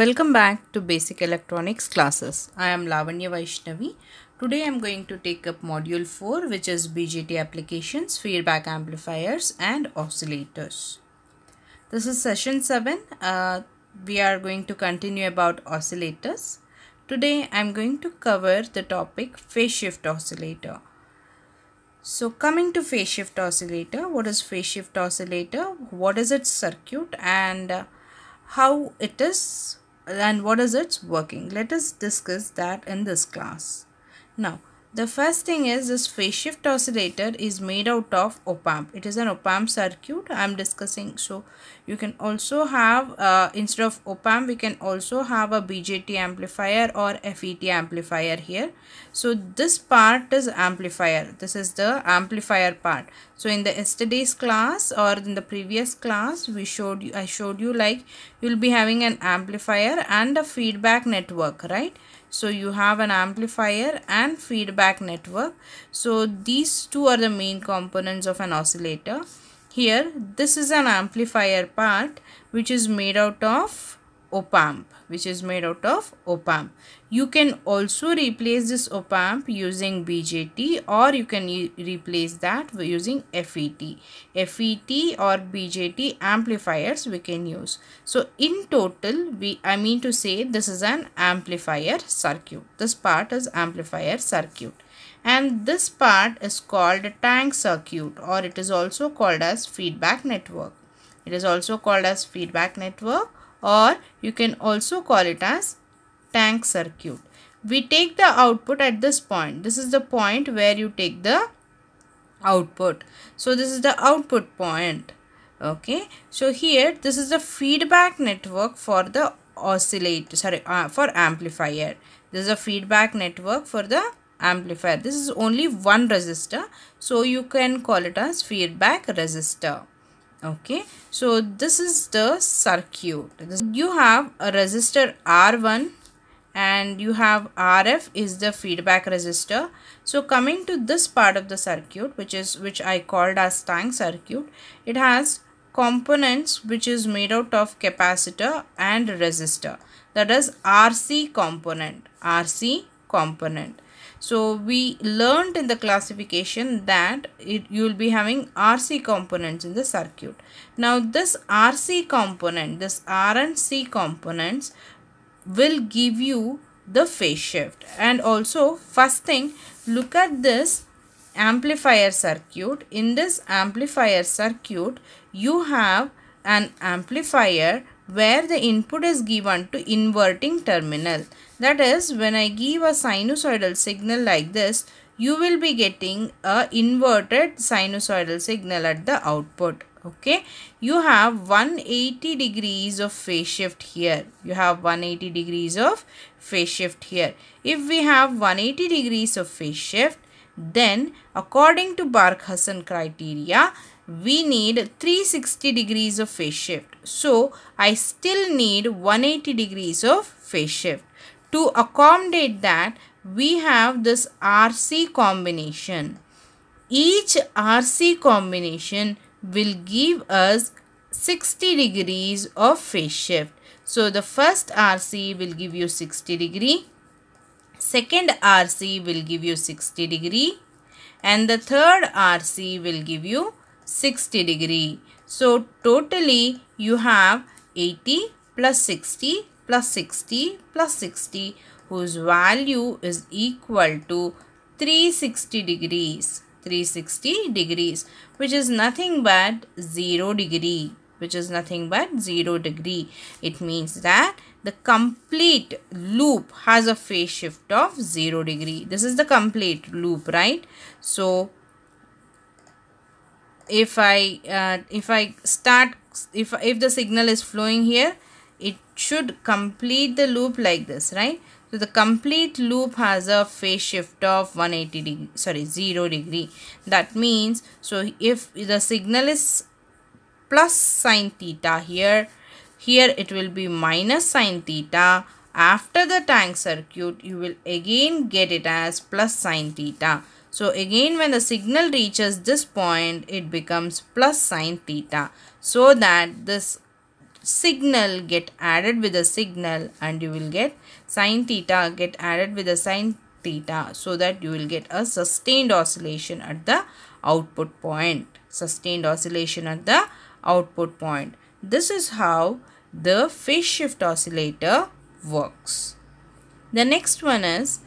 Welcome back to Basic Electronics classes. I am Lavanya Vaishnavi. Today I am going to take up module 4 which is BJT applications, feedback amplifiers and oscillators. This is session 7. Uh, we are going to continue about oscillators. Today I am going to cover the topic phase shift oscillator. So coming to phase shift oscillator, what is phase shift oscillator, what is its circuit and how it is and what is its working. Let us discuss that in this class. Now, the first thing is this phase shift oscillator is made out of op-amp. It is an op-amp circuit I am discussing. So you can also have uh, instead of op-amp we can also have a BJT amplifier or FET amplifier here. So this part is amplifier. This is the amplifier part. So in the yesterday's class or in the previous class we showed you I showed you like you will be having an amplifier and a feedback network right. So you have an amplifier and feedback network. So these two are the main components of an oscillator. Here this is an amplifier part which is made out of opamp which is made out of opamp. You can also replace this opamp using BJT or you can replace that using FET. FET or BJT amplifiers we can use. So in total we I mean to say this is an amplifier circuit. This part is amplifier circuit and this part is called a tank circuit or it is also called as feedback network. It is also called as feedback network or you can also call it as tank circuit. We take the output at this point. This is the point where you take the output. So this is the output point. Okay. So here this is the feedback network for the oscillator sorry uh, for amplifier. This is a feedback network for the amplifier. This is only one resistor. So you can call it as feedback resistor okay so this is the circuit you have a resistor r1 and you have rf is the feedback resistor so coming to this part of the circuit which is which i called as tank circuit it has components which is made out of capacitor and resistor that is rc component rc component so we learned in the classification that it, you will be having RC components in the circuit. Now this RC component, this R and C components will give you the phase shift. And also first thing, look at this amplifier circuit. In this amplifier circuit, you have an amplifier where the input is given to inverting terminal. That is when I give a sinusoidal signal like this, you will be getting a inverted sinusoidal signal at the output. Okay, you have 180 degrees of phase shift here. You have 180 degrees of phase shift here. If we have 180 degrees of phase shift, then according to Barkhausen criteria, we need 360 degrees of phase shift. So, I still need 180 degrees of phase shift. To accommodate that, we have this RC combination. Each RC combination will give us 60 degrees of phase shift. So, the first RC will give you 60 degree. Second RC will give you 60 degree. And the third RC will give you 60 degree. So totally you have 80 plus 60 plus 60 plus 60 whose value is equal to 360 degrees. 360 degrees which is nothing but 0 degree which is nothing but 0 degree. It means that the complete loop has a phase shift of 0 degree. This is the complete loop, right? So, if I uh, if I start if if the signal is flowing here it should complete the loop like this right so the complete loop has a phase shift of 180 degree sorry 0 degree that means so if the signal is plus sine theta here here it will be minus sine theta after the tank circuit you will again get it as plus sine theta so again when the signal reaches this point it becomes plus sine theta so that this signal get added with the signal and you will get sine theta get added with the sine theta so that you will get a sustained oscillation at the output point. Sustained oscillation at the output point. This is how the phase shift oscillator works. The next one is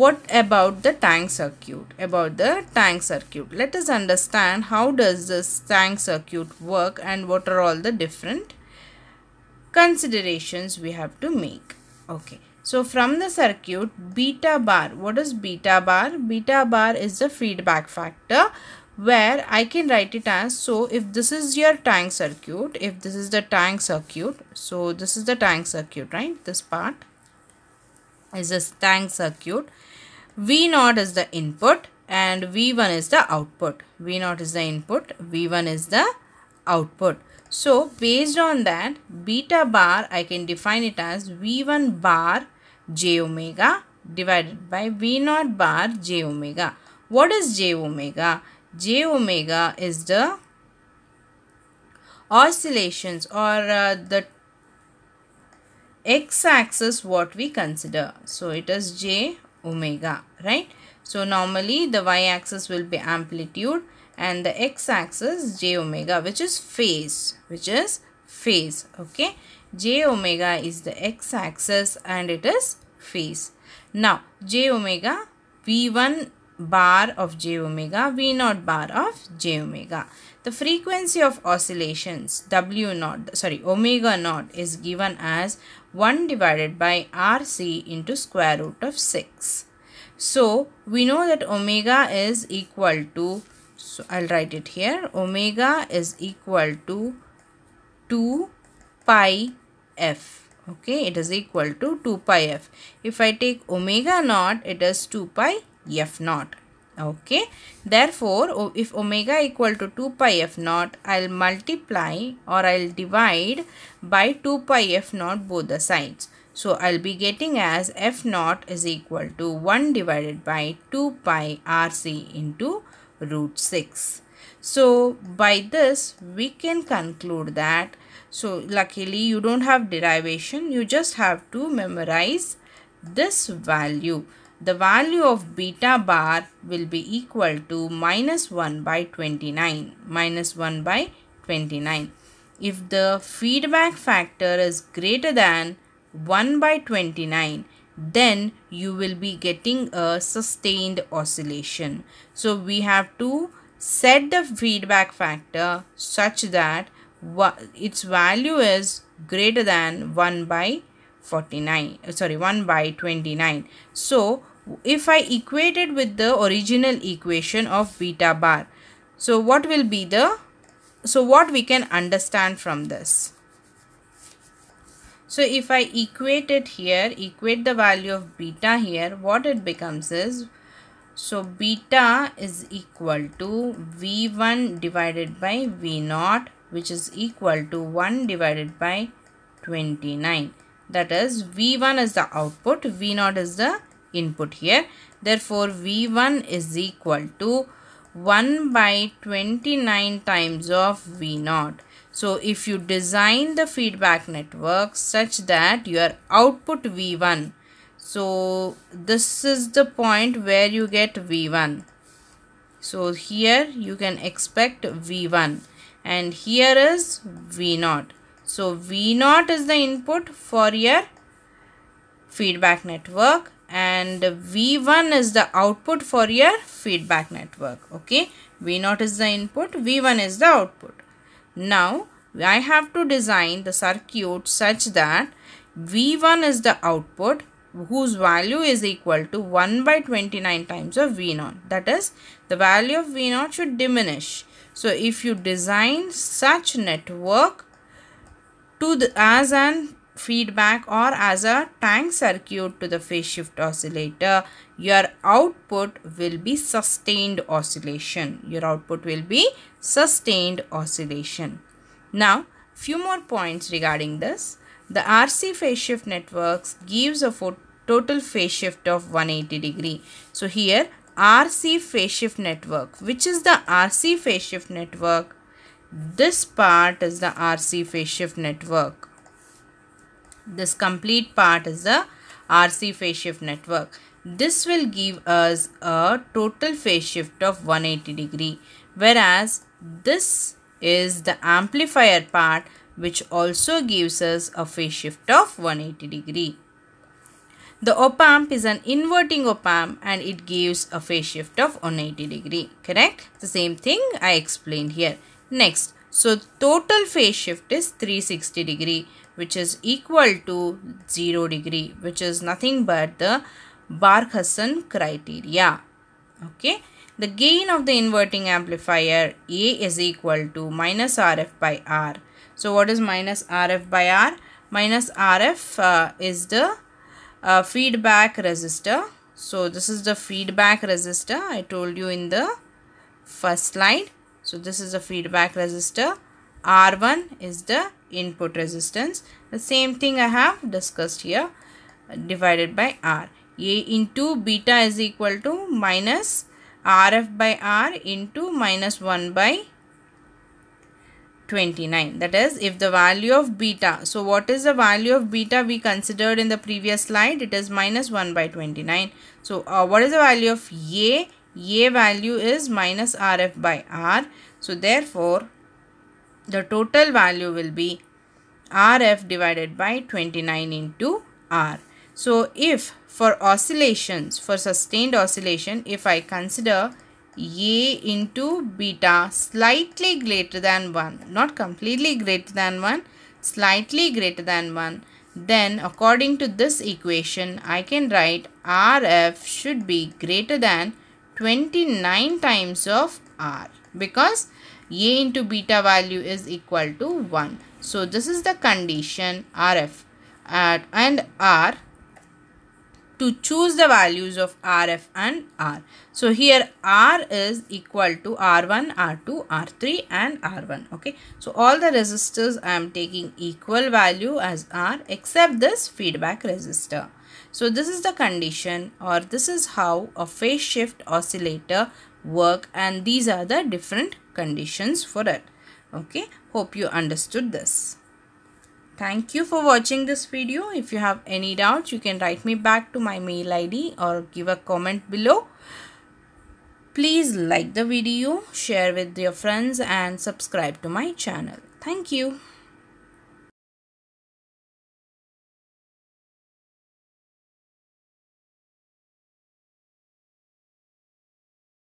what about the tank circuit about the tank circuit let us understand how does this tank circuit work and what are all the different considerations we have to make okay so from the circuit beta bar what is beta bar beta bar is the feedback factor where I can write it as so if this is your tank circuit if this is the tank circuit so this is the tank circuit right this part is this tank circuit V0 is the input and V1 is the output. V0 is the input, V1 is the output. So, based on that, beta bar, I can define it as V1 bar j omega divided by V0 bar j omega. What is j omega? j omega is the oscillations or uh, the x-axis what we consider. So, it is j omega right so normally the y-axis will be amplitude and the x-axis j omega which is phase which is phase okay j omega is the x-axis and it is phase now j omega v1 bar of j omega v 0 bar of j omega the frequency of oscillations w naught sorry omega naught is given as 1 divided by rc into square root of 6 so, we know that omega is equal to, so I'll write it here, omega is equal to 2 pi f. Okay, it is equal to 2 pi f. If I take omega naught, it is 2 pi f naught. Okay, therefore, if omega equal to 2 pi f naught, I'll multiply or I'll divide by 2 pi f naught both the sides. So I'll be getting as F naught is equal to 1 divided by 2 pi RC into root 6. So by this we can conclude that so luckily you don't have derivation you just have to memorize this value. The value of beta bar will be equal to minus 1 by 29 minus 1 by 29. If the feedback factor is greater than 1 by 29 then you will be getting a sustained oscillation. So we have to set the feedback factor such that its value is greater than 1 by 49 uh, sorry 1 by 29 so if i equate it with the original equation of beta bar so what will be the so what we can understand from this so if I equate it here, equate the value of beta here, what it becomes is, so beta is equal to V1 divided by V0 which is equal to 1 divided by 29. That is V1 is the output, V0 is the input here. Therefore V1 is equal to 1 by 29 times of V0 so if you design the feedback network such that your output V1, so this is the point where you get V1. So here you can expect V1 and here is V0. So V0 is the input for your feedback network and V1 is the output for your feedback network. Okay, V0 is the input, V1 is the output. Now I have to design the circuit such that V1 is the output whose value is equal to 1 by 29 times of V0. That is the value of V0 should diminish. So if you design such network to the, as an feedback or as a tank circuit to the phase shift oscillator your output will be sustained oscillation. Your output will be sustained oscillation. Now, few more points regarding this. The RC phase shift networks gives a total phase shift of 180 degree. So here RC phase shift network. Which is the RC phase shift network? This part is the RC phase shift network. This complete part is the RC phase shift network. This will give us a total phase shift of 180 degree whereas this is the amplifier part which also gives us a phase shift of 180 degree. The op-amp is an inverting op-amp and it gives a phase shift of 180 degree, correct? The same thing I explained here. Next, so total phase shift is 360 degree which is equal to 0 degree which is nothing but the Barkhasan criteria. Okay. The gain of the inverting amplifier A is equal to minus RF by R. So what is minus RF by R? Minus RF uh, is the uh, feedback resistor. So this is the feedback resistor I told you in the first slide. So this is the feedback resistor. R1 is the input resistance. The same thing I have discussed here uh, divided by R. A into beta is equal to minus RF by R into minus 1 by 29 that is if the value of beta so what is the value of beta we considered in the previous slide it is minus 1 by 29 so uh, what is the value of a a value is minus rf by r so therefore the total value will be rf divided by 29 into r so if for oscillations, for sustained oscillation, if I consider A into beta slightly greater than 1, not completely greater than 1, slightly greater than 1, then according to this equation, I can write RF should be greater than 29 times of R because A into beta value is equal to 1. So this is the condition RF at, and R to choose the values of RF and R. So here R is equal to R1, R2, R3 and R1. Okay. So all the resistors I am taking equal value as R except this feedback resistor. So this is the condition or this is how a phase shift oscillator work and these are the different conditions for it. Okay. Hope you understood this. Thank you for watching this video. If you have any doubts, you can write me back to my mail ID or give a comment below. Please like the video, share with your friends and subscribe to my channel. Thank you.